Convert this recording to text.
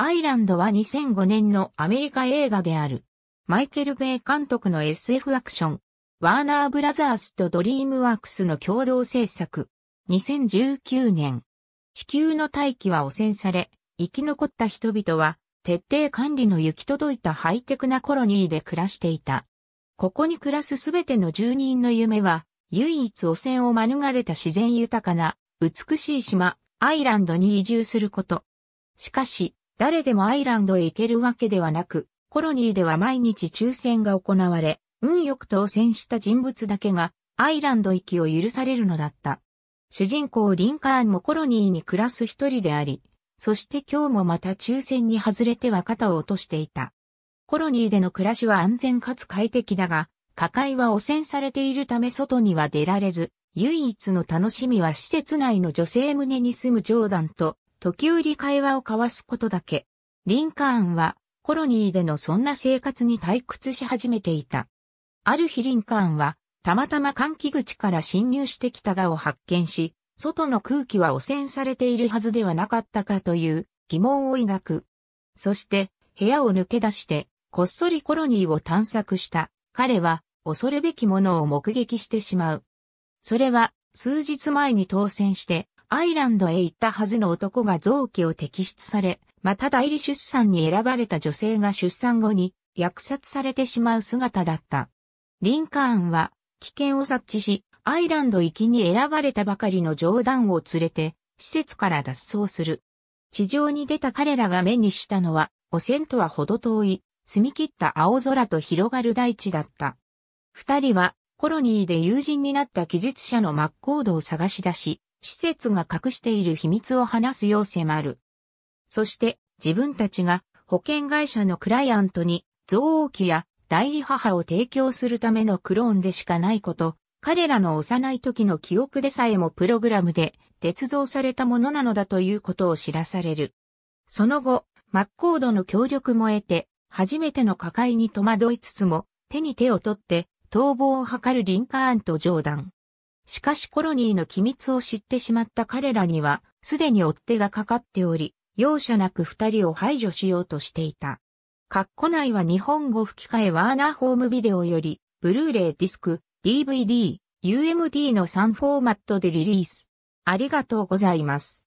アイランドは2005年のアメリカ映画である。マイケル・ベイ監督の SF アクション、ワーナー・ブラザースとドリームワークスの共同制作。2019年、地球の大気は汚染され、生き残った人々は、徹底管理の行き届いたハイテクなコロニーで暮らしていた。ここに暮らすすべての住人の夢は、唯一汚染を免れた自然豊かな、美しい島、アイランドに移住すること。しかし、誰でもアイランドへ行けるわけではなく、コロニーでは毎日抽選が行われ、運よく当選した人物だけがアイランド行きを許されるのだった。主人公リンカーンもコロニーに暮らす一人であり、そして今日もまた抽選に外れては肩を落としていた。コロニーでの暮らしは安全かつ快適だが、火海は汚染されているため外には出られず、唯一の楽しみは施設内の女性胸に住むジョーダンと時折会話を交わすことだけ。リンカーンはコロニーでのそんな生活に退屈し始めていた。ある日リンカーンはたまたま換気口から侵入してきたがを発見し、外の空気は汚染されているはずではなかったかという疑問を抱く。そして部屋を抜け出してこっそりコロニーを探索した彼は恐るべきものを目撃してしまう。それは数日前に当選してアイランドへ行ったはずの男が臓器を摘出され、また代理出産に選ばれた女性が出産後に虐殺されてしまう姿だった。リンカーンは危険を察知し、アイランド行きに選ばれたばかりの冗談を連れて、施設から脱走する。地上に出た彼らが目にしたのは、汚染とはほど遠い、澄み切った青空と広がる大地だった。二人は、コロニーで友人になった技術者のマッコードを探し出し、施設が隠している秘密を話すよう迫る。そして自分たちが保険会社のクライアントに造王機や代理母を提供するためのクローンでしかないこと、彼らの幼い時の記憶でさえもプログラムで鉄造されたものなのだということを知らされる。その後、マッコードの協力も得て、初めての破壊に戸惑いつつも、手に手を取って、逃亡を図るリンカーンとジョーダン。しかしコロニーの機密を知ってしまった彼らには、すでに追っ手がかかっており、容赦なく二人を排除しようとしていた。カッコ内は日本語吹き替えワーナーホームビデオより、ブルーレイディスク、DVD、UMD の3フォーマットでリリース。ありがとうございます。